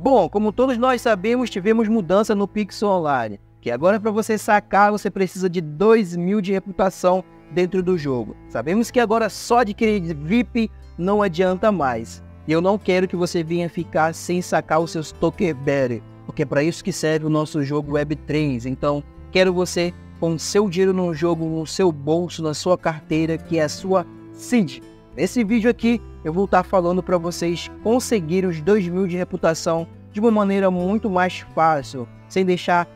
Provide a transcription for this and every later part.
Bom, como todos nós sabemos, tivemos mudança no Pixel Online, que agora para você sacar você precisa de 2 mil de reputação dentro do jogo. Sabemos que agora só adquirir VIP não adianta mais. E eu não quero que você venha ficar sem sacar os seus Tokenberry, porque é para isso que serve o nosso jogo Web3. Então, quero você com seu dinheiro no jogo, no seu bolso, na sua carteira, que é a sua seed, Nesse vídeo aqui, eu vou estar falando para vocês conseguir os 2 mil de reputação de uma maneira muito mais fácil, sem deixar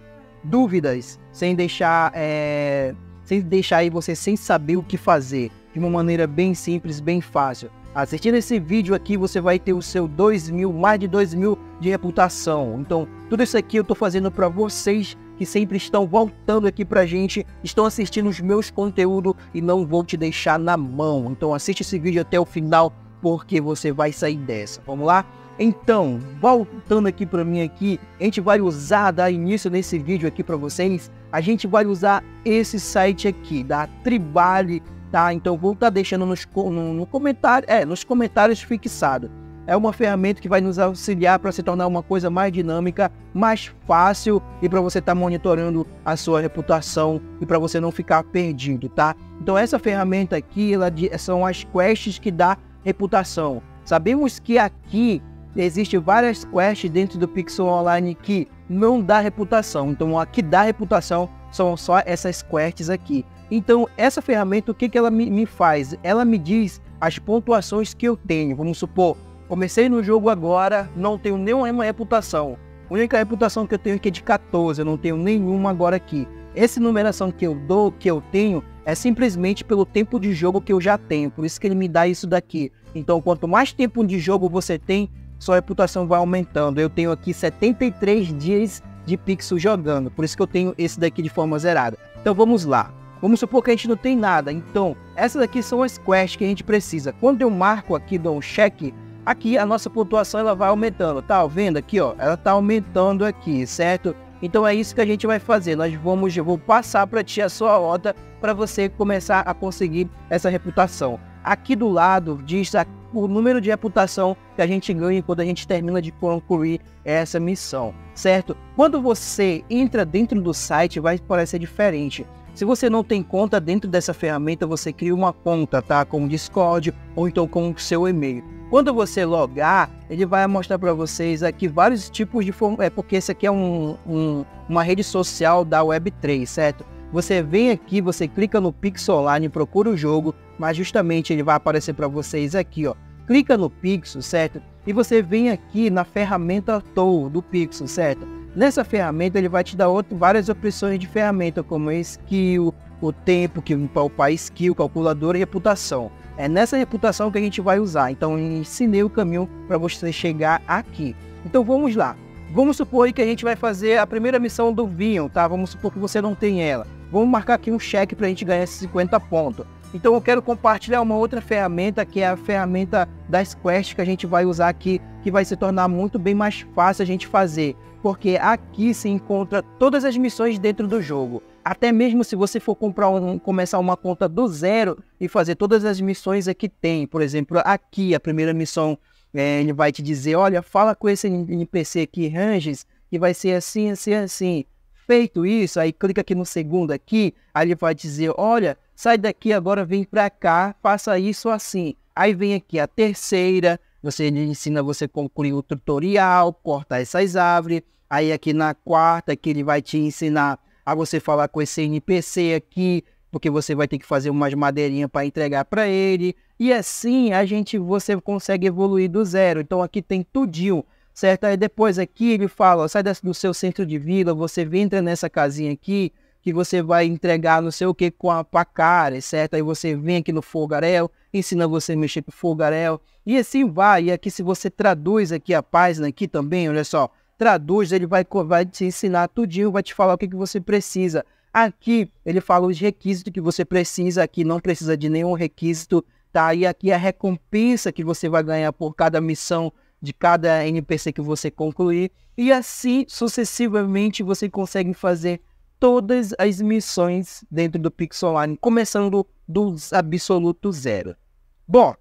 dúvidas, sem deixar, é... sem deixar aí você sem saber o que fazer, de uma maneira bem simples, bem fácil. Assistindo esse vídeo aqui, você vai ter o seu 2 mil, mais de 2 mil de reputação. Então, tudo isso aqui eu estou fazendo para vocês que sempre estão voltando aqui pra gente, estão assistindo os meus conteúdos e não vão te deixar na mão. Então assiste esse vídeo até o final porque você vai sair dessa. Vamos lá? Então, voltando aqui para mim aqui, a gente vai usar, dar início nesse vídeo aqui para vocês, a gente vai usar esse site aqui da Tribale, tá? Então vou estar tá deixando nos, no, no comentário, é, nos comentários fixado é uma ferramenta que vai nos auxiliar para se tornar uma coisa mais dinâmica, mais fácil e para você estar tá monitorando a sua reputação e para você não ficar perdido, tá? Então essa ferramenta aqui, ela são as quests que dá reputação. Sabemos que aqui existe várias quests dentro do Pixel Online que não dá reputação. Então a que dá reputação são só essas quests aqui. Então essa ferramenta o que que ela me faz? Ela me diz as pontuações que eu tenho. Vamos supor Comecei no jogo agora, não tenho nenhuma reputação. A única reputação que eu tenho aqui é de 14, eu não tenho nenhuma agora aqui. Essa numeração que eu dou, que eu tenho, é simplesmente pelo tempo de jogo que eu já tenho, por isso que ele me dá isso daqui. Então, quanto mais tempo de jogo você tem, sua reputação vai aumentando. Eu tenho aqui 73 dias de pixel jogando, por isso que eu tenho esse daqui de forma zerada. Então vamos lá. Vamos supor que a gente não tem nada, então essas daqui são as quests que a gente precisa. Quando eu marco aqui, dou um check, aqui a nossa pontuação ela vai aumentando, tá vendo aqui, ó, ela tá aumentando aqui, certo? Então é isso que a gente vai fazer. Nós vamos, eu vou passar para ti a sua nota para você começar a conseguir essa reputação. Aqui do lado diz o número de reputação que a gente ganha quando a gente termina de concluir essa missão, certo? Quando você entra dentro do site, vai parecer diferente. Se você não tem conta dentro dessa ferramenta, você cria uma conta, tá? Com o Discord ou então com o seu e-mail. Quando você logar, ele vai mostrar para vocês aqui vários tipos de form... é porque esse aqui é um, um, uma rede social da Web3, certo? Você vem aqui, você clica no pixel online, procura o jogo, mas justamente ele vai aparecer para vocês aqui, ó. Clica no pixel, certo? E você vem aqui na ferramenta Tool do pixel, certo? Nessa ferramenta ele vai te dar outro, várias opções de ferramenta, como skill, o tempo que o skill, calculadora e reputação. É nessa reputação que a gente vai usar. Então ensinei o caminho para você chegar aqui. Então vamos lá. Vamos supor que a gente vai fazer a primeira missão do vinho, tá? Vamos supor que você não tem ela. Vamos marcar aqui um cheque para a gente ganhar esses 50 pontos. Então eu quero compartilhar uma outra ferramenta que é a ferramenta das quests que a gente vai usar aqui, que vai se tornar muito bem mais fácil a gente fazer porque aqui se encontra todas as missões dentro do jogo. Até mesmo se você for comprar um, começar uma conta do zero e fazer todas as missões aqui tem. Por exemplo, aqui a primeira missão é, ele vai te dizer, olha, fala com esse NPC aqui, Ranges, que vai ser assim, assim, assim. Feito isso, aí clica aqui no segundo aqui, aí ele vai dizer, olha, sai daqui agora, vem pra cá, faça isso assim. Aí vem aqui a terceira, você ensina você concluir o tutorial, cortar essas árvores. Aí aqui na quarta é que ele vai te ensinar a você falar com esse NPC aqui, porque você vai ter que fazer umas madeirinhas para entregar para ele. E assim a gente você consegue evoluir do zero. Então aqui tem tudinho, certo? Aí depois aqui ele fala, ó, sai do seu centro de vila, você entra nessa casinha aqui, que você vai entregar não sei o que com a cara, certo? Aí você vem aqui no Fogarel, ensina você a mexer com o e assim vai. E aqui se você traduz aqui a página aqui também, olha só, traduz, ele vai, vai te ensinar tudinho, vai te falar o que, que você precisa. Aqui ele fala os requisitos que você precisa, aqui não precisa de nenhum requisito, tá? E aqui a recompensa que você vai ganhar por cada missão de cada NPC que você concluir. E assim sucessivamente você consegue fazer todas as missões dentro do Pixeline, começando dos absolutos zero. Bom,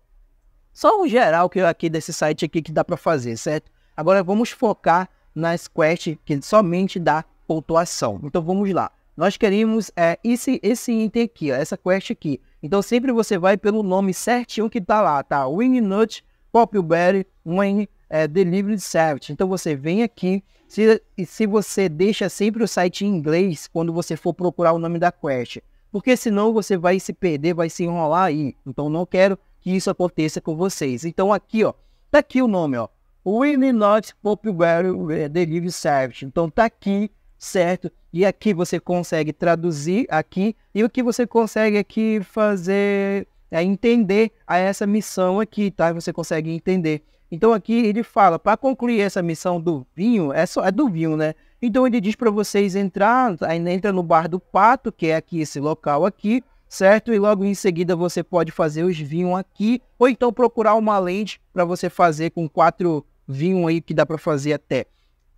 só o geral que eu aqui desse site aqui que dá para fazer, certo? Agora vamos focar nas quests que somente dá pontuação. Então vamos lá. Nós queremos é, esse, esse item aqui, ó, essa quest aqui. Então sempre você vai pelo nome certinho que tá lá, tá? Wingnut, Popberry, Wayne, é, delivery service. Então você vem aqui, se, e se você deixa sempre o site em inglês quando você for procurar o nome da quest, porque senão você vai se perder, vai se enrolar aí. Então não quero que isso aconteça com vocês. Então aqui, ó, tá aqui o nome, ó, Really Not Popular é, Delivery Service. Então tá aqui, certo? E aqui você consegue traduzir aqui e o que você consegue aqui fazer é entender a essa missão aqui, tá? Você consegue entender. Então aqui ele fala, para concluir essa missão do vinho, é, só, é do vinho, né? Então ele diz para vocês entrar, entra no bar do Pato, que é aqui esse local aqui, certo? E logo em seguida você pode fazer os vinhos aqui, ou então procurar uma lente para você fazer com quatro vinhos aí que dá para fazer até.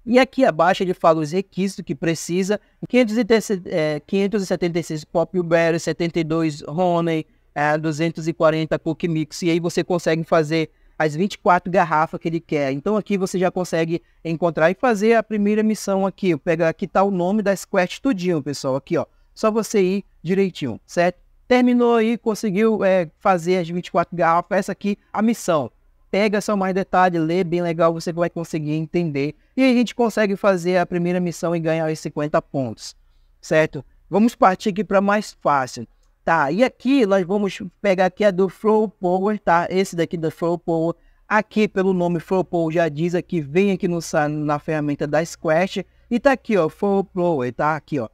E aqui abaixo ele fala os requisitos que precisa: 576, é, Pop Berry, 72 Honey, 240 é, Cook Mix. E aí você consegue fazer as 24 garrafas que ele quer. Então aqui você já consegue encontrar e fazer a primeira missão aqui. Pega aqui tá o nome das quests tudinho, pessoal. Aqui, ó. Só você ir direitinho, certo? Terminou aí, conseguiu é, fazer as 24 garrafas. Essa aqui a missão. Pega só mais detalhe, lê bem legal, você vai conseguir entender. E a gente consegue fazer a primeira missão e ganhar os 50 pontos, certo? Vamos partir aqui para mais fácil. Tá, e aqui nós vamos pegar aqui a do Flow Power, tá? Esse daqui da Flow Power. Aqui pelo nome Flow Power já diz aqui, vem aqui no, na ferramenta da Squash. E tá aqui, ó, Flow Power, tá? Aqui, ó.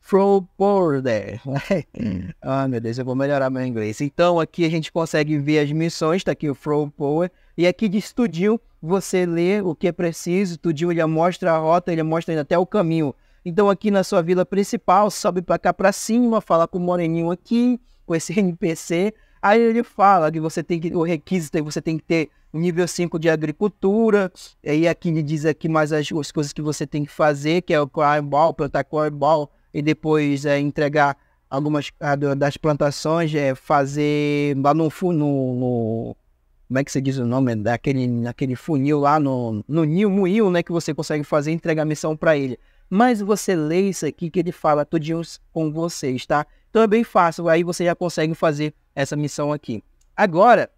Flow Power. Hum. ah, meu Deus, eu vou melhorar meu inglês. Então aqui a gente consegue ver as missões, tá aqui o Flow Power. E aqui de Studio você lê o que é preciso. Tudinho ele mostra a rota, ele mostra até o caminho então, aqui na sua vila principal, sobe para cá para cima, fala com o Moreninho aqui, com esse NPC. Aí ele fala que você tem que, o requisito é você tem que ter nível 5 de agricultura. Aí aqui ele diz aqui mais as, as coisas que você tem que fazer, que é o coimbal, plantar coimbal e depois é, entregar algumas a, ah, das plantações, é, fazer lá no, no, no como é que você diz o nome daquele, naquele funil lá no, no Nil Muil né? Que você consegue fazer entregar missão para ele. Mas você lê isso aqui que ele fala todinho com vocês, tá? Então é bem fácil, aí você já consegue fazer essa missão aqui. Agora,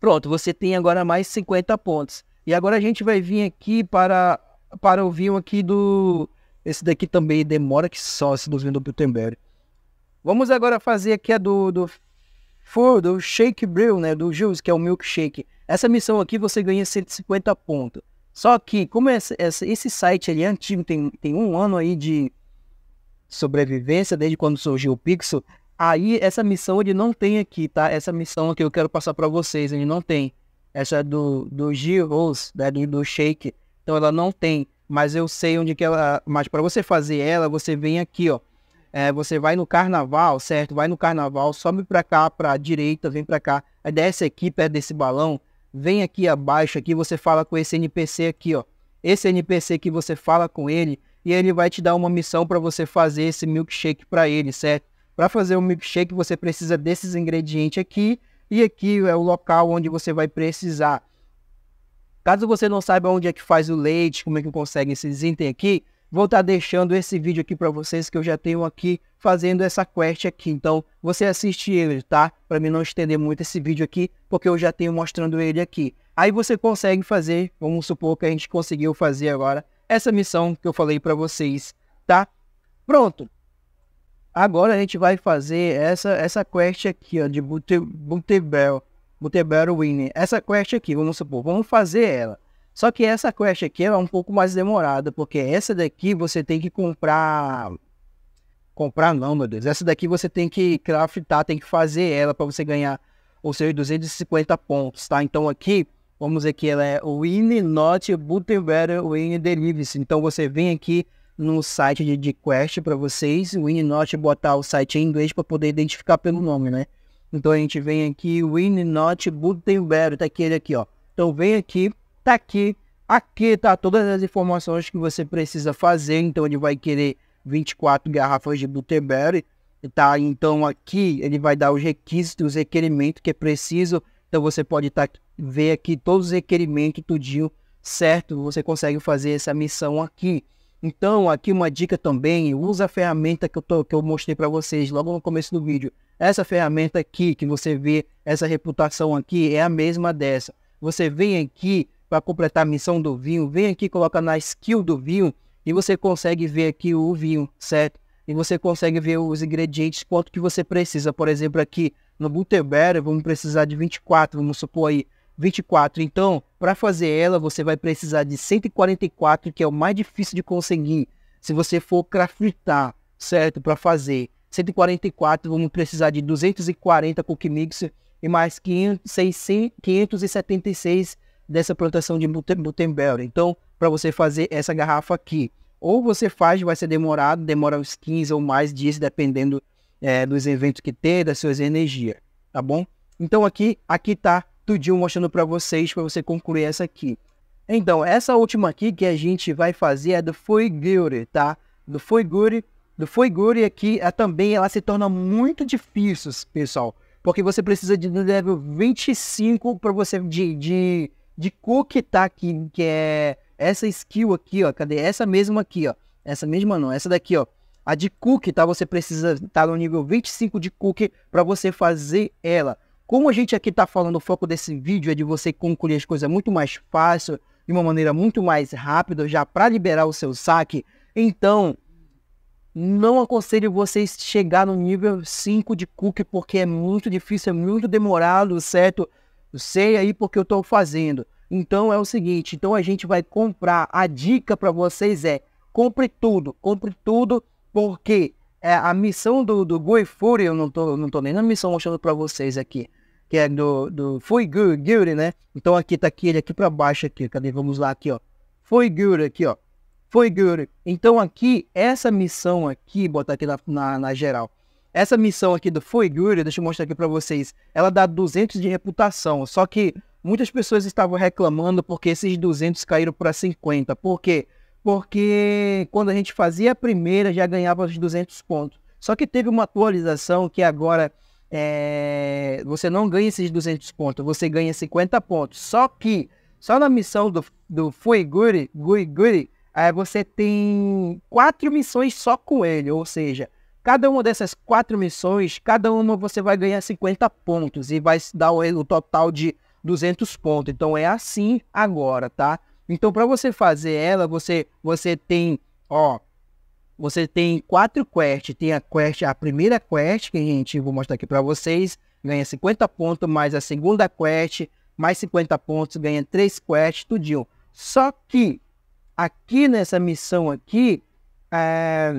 pronto, você tem agora mais 50 pontos. E agora a gente vai vir aqui para, para o vinho aqui do... Esse daqui também demora que só esse dos vinho do Gutenberg. Vamos agora fazer aqui a do, do for do Shake Brew, né, do Jules que é o milkshake. Essa missão aqui você ganha 150 pontos. Só que, como esse, esse site ele é antigo, tem, tem um ano aí de sobrevivência, desde quando surgiu o Pixel, aí essa missão ele não tem aqui, tá? Essa missão que eu quero passar para vocês, ele não tem. Essa é do, do G-Rose, né? do, do Shake, então ela não tem. Mas eu sei onde que ela... Mas para você fazer ela, você vem aqui, ó. É, você vai no carnaval, certo? Vai no carnaval, sobe para cá, para direita, vem para cá, aí desce aqui perto é desse balão, vem aqui abaixo aqui, você fala com esse NPC aqui, ó. Esse NPC que você fala com ele e ele vai te dar uma missão para você fazer esse milkshake para ele, certo? Para fazer o um milkshake você precisa desses ingredientes aqui e aqui é o local onde você vai precisar. Caso você não saiba onde é que faz o leite, como é que consegue esses itens aqui, Vou estar tá deixando esse vídeo aqui para vocês que eu já tenho aqui fazendo essa quest aqui. Então, você assiste ele, tá? Para mim não estender muito esse vídeo aqui, porque eu já tenho mostrando ele aqui. Aí você consegue fazer, vamos supor que a gente conseguiu fazer agora essa missão que eu falei para vocês, tá? Pronto. Agora a gente vai fazer essa essa quest aqui, ó, de Butebel, Butebel Winner. Essa quest aqui, vamos supor, vamos fazer ela. Só que essa quest aqui é um pouco mais demorada, porque essa daqui você tem que comprar. Comprar não, meu Deus. Essa daqui você tem que craftar, tem que fazer ela para você ganhar os seus 250 pontos, tá? Então aqui, vamos ver que ela é Win Not Butterbetter Win Deliveries. Então você vem aqui no site de, de quest para vocês, Win Not botar o site em inglês para poder identificar pelo nome, né? Então a gente vem aqui, Win Not Butterbetter, tá aquele aqui, ó. Então vem aqui, tá aqui. Aqui tá todas as informações que você precisa fazer. Então ele vai querer 24 garrafas de Butterberry, tá? Então aqui ele vai dar os requisitos, os requerimentos que é preciso. Então você pode tá, ver aqui todos os requerimentos, tudinho certo. Você consegue fazer essa missão aqui. Então, aqui uma dica também, usa a ferramenta que eu, tô, que eu mostrei para vocês logo no começo do vídeo. Essa ferramenta aqui, que você vê, essa reputação aqui, é a mesma dessa. Você vem aqui, para completar a missão do vinho, vem aqui, coloca na skill do vinho e você consegue ver aqui o vinho, certo? E você consegue ver os ingredientes, quanto que você precisa. Por exemplo, aqui no Butterberry, vamos precisar de 24, vamos supor aí, 24. Então, para fazer ela, você vai precisar de 144, que é o mais difícil de conseguir. Se você for craftar, certo? Para fazer 144, vamos precisar de 240 cookie mix e mais 500, 600, 576 dessa plantação de Gutenberg. Então, para você fazer essa garrafa aqui, ou você faz, vai ser demorado, demora uns 15 ou mais dias, dependendo é, dos eventos que ter, das suas energias, tá bom? Então aqui, aqui tá tudinho mostrando para vocês, para você concluir essa aqui. Então, essa última aqui que a gente vai fazer é do Fuiguri, tá? Do Fuiguri, do Fuiguri aqui é, também, ela se torna muito difícil, pessoal. Porque você precisa de level 25 para você de, de de Cook tá aqui, que é essa skill aqui, ó. Cadê? Essa mesma aqui, ó. Essa mesma não, essa daqui, ó. A de Cook, tá? Você precisa estar tá no nível 25 de Cook para você fazer ela. Como a gente aqui tá falando, o foco desse vídeo é de você concluir as coisas muito mais fácil, de uma maneira muito mais rápida, já para liberar o seu saque. Então, não aconselho vocês chegar no nível 5 de Cook, porque é muito difícil, é muito demorado, certo? Eu sei aí porque eu estou fazendo. Então é o seguinte, então a gente vai comprar. A dica para vocês é compre tudo, compre tudo, porque é, a missão do, do Gui Fury, eu não tô, não tô nem na missão mostrando para vocês aqui, que é do, do Fui Guri, né? Então aqui tá aqui, ele aqui para baixo aqui, cadê? Vamos lá aqui, ó. Fui Guri aqui, ó. Fui Guri. Então aqui, essa missão aqui, botar aqui na, na, na geral, essa missão aqui do Fuiguri, deixa eu mostrar aqui para vocês, ela dá 200 de reputação, só que muitas pessoas estavam reclamando porque esses 200 caíram para 50. Por quê? Porque quando a gente fazia a primeira já ganhava os 200 pontos. Só que teve uma atualização que agora é... você não ganha esses 200 pontos, você ganha 50 pontos. Só que só na missão do, do Guri Guri, Guri, aí é, você tem quatro missões só com ele, ou seja, Cada uma dessas quatro missões, cada uma você vai ganhar 50 pontos e vai dar o total de 200 pontos. Então é assim agora, tá? Então para você fazer ela, você você tem, ó, você tem quatro quests. Tem a quest, a primeira quest que a gente vou mostrar aqui para vocês, ganha 50 pontos, mais a segunda quest, mais 50 pontos, ganha três quests, tudinho. Só que aqui nessa missão aqui, é,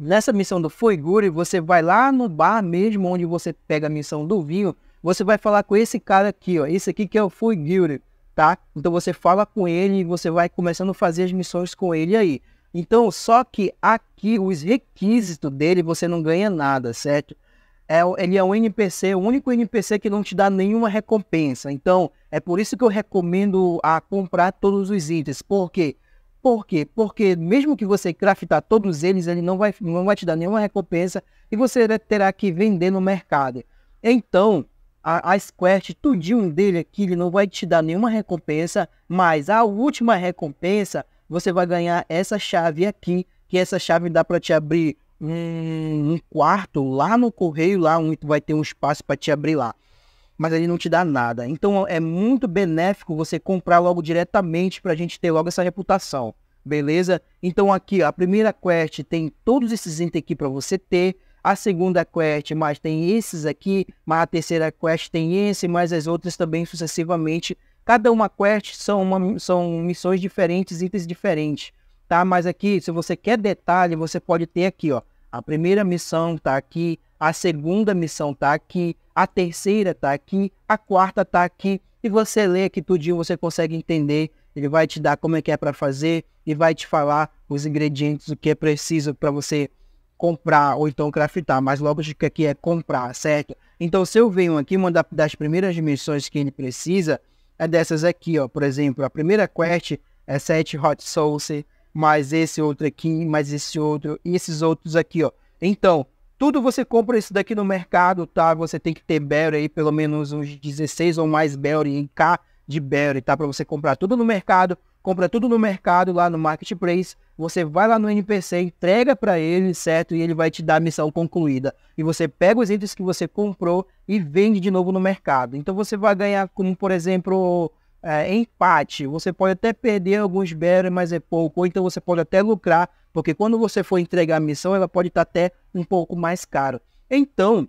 nessa missão do Guri, você vai lá no bar mesmo onde você pega a missão do vinho, você vai falar com esse cara aqui, ó, esse aqui que é o Guri, tá? Então você fala com ele e você vai começando a fazer as missões com ele aí. Então, só que aqui os requisitos dele você não ganha nada, certo? É, ele é um NPC, o único NPC que não te dá nenhuma recompensa. Então, é por isso que eu recomendo a comprar todos os itens. Por quê? Porque por quê? Porque mesmo que você craftar todos eles, ele não vai, não vai te dar nenhuma recompensa e você terá que vender no mercado. Então, a, a Squash, tudinho dele aqui, ele não vai te dar nenhuma recompensa, mas a última recompensa, você vai ganhar essa chave aqui, que essa chave dá para te abrir um, um quarto lá no correio, lá onde vai ter um espaço para te abrir lá mas ele não te dá nada. Então é muito benéfico você comprar logo diretamente para a gente ter logo essa reputação, beleza? Então aqui a primeira quest tem todos esses itens aqui para você ter, a segunda quest mais tem esses aqui, mas a terceira quest tem esse, mais as outras também sucessivamente. Cada uma quest são, uma, são missões diferentes, itens diferentes, tá? Mas aqui, se você quer detalhe, você pode ter aqui, ó. A primeira missão tá aqui, a segunda missão tá aqui, a terceira está aqui, a quarta está aqui, e você lê aqui tudinho, você consegue entender. Ele vai te dar como é que é para fazer e vai te falar os ingredientes, o que é preciso para você comprar ou então craftar, mas logo que aqui é comprar, certo? Então, se eu venho aqui, uma das primeiras missões que ele precisa é dessas aqui, ó. Por exemplo, a primeira quest é 7 hot sauce, mais esse outro aqui, mais esse outro e esses outros aqui, ó. Então, tudo você compra isso daqui no mercado, tá? Você tem que ter berry aí, pelo menos uns 16 ou mais berry em K de berry, tá? Para você comprar tudo no mercado, compra tudo no mercado lá no marketplace, você vai lá no NPC, entrega para ele, certo? E ele vai te dar a missão concluída. E você pega os itens que você comprou e vende de novo no mercado. Então você vai ganhar, como por exemplo, é, empate, você pode até perder alguns berries, mas é pouco, ou então você pode até lucrar, porque quando você for entregar a missão, ela pode estar tá até um pouco mais caro. Então,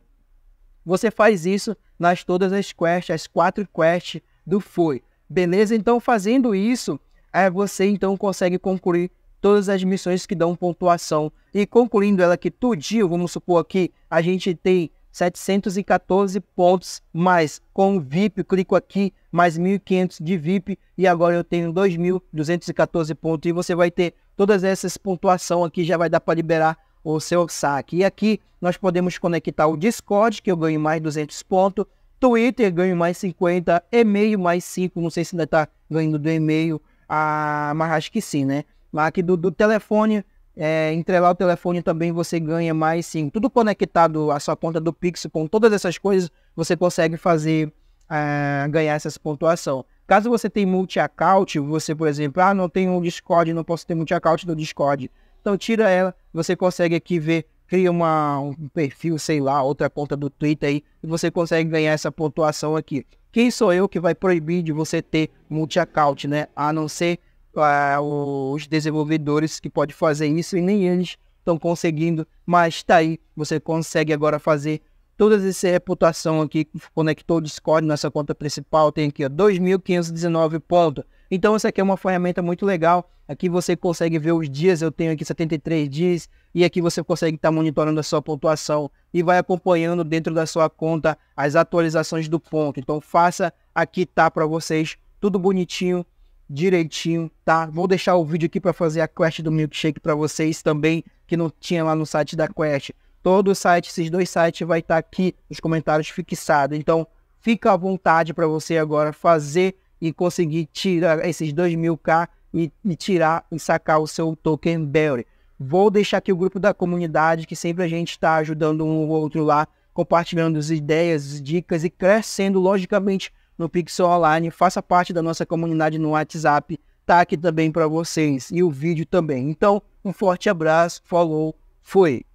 você faz isso nas todas as quests, as quatro quests do Foi. Beleza? Então, fazendo isso, é, você então consegue concluir todas as missões que dão pontuação. E concluindo ela aqui tudinho, vamos supor aqui, a gente tem 714 pontos, mais com o VIP, clico aqui, mais 1.500 de VIP e agora eu tenho 2.214 pontos e você vai ter todas essas pontuação aqui já vai dar para liberar o seu saque. E aqui nós podemos conectar o Discord, que eu ganho mais 200 pontos, Twitter ganho mais 50, e-mail mais 5, não sei se ainda está ganhando do e-mail, ah, mas acho que sim, né? Mas aqui do, do telefone, é, entregar o telefone também você ganha mais 5. Tudo conectado à sua conta do Pix, com todas essas coisas, você consegue fazer uh, ganhar essa pontuação. Caso você tenha multi-account, você, por exemplo, ah, não tenho um Discord, não posso ter multi-account no Discord. Então tira ela, você consegue aqui ver, cria uma, um perfil, sei lá, outra conta do Twitter aí, e você consegue ganhar essa pontuação aqui. Quem sou eu que vai proibir de você ter multi-account, né? A não ser uh, os desenvolvedores que podem fazer isso e nem eles estão conseguindo, mas tá aí, você consegue agora fazer Todas essa reputação aqui, conectou o Discord nessa conta principal, tem aqui 2.519 pontos. Então essa aqui é uma ferramenta muito legal, aqui você consegue ver os dias, eu tenho aqui 73 dias, e aqui você consegue estar tá monitorando a sua pontuação e vai acompanhando dentro da sua conta as atualizações do ponto. Então faça aqui tá para vocês, tudo bonitinho, direitinho, tá? Vou deixar o vídeo aqui para fazer a quest do milkshake para vocês também, que não tinha lá no site da quest. Todo o site, esses dois sites vai estar tá aqui nos comentários fixado. Então, fica à vontade para você agora fazer e conseguir tirar esses 2.000k e, e tirar e sacar o seu token Berry. Vou deixar aqui o grupo da comunidade, que sempre a gente está ajudando um ou outro lá, compartilhando as ideias, as dicas e crescendo, logicamente, no Pixel Online. Faça parte da nossa comunidade no WhatsApp, tá aqui também para vocês e o vídeo também. Então, um forte abraço, falou, foi!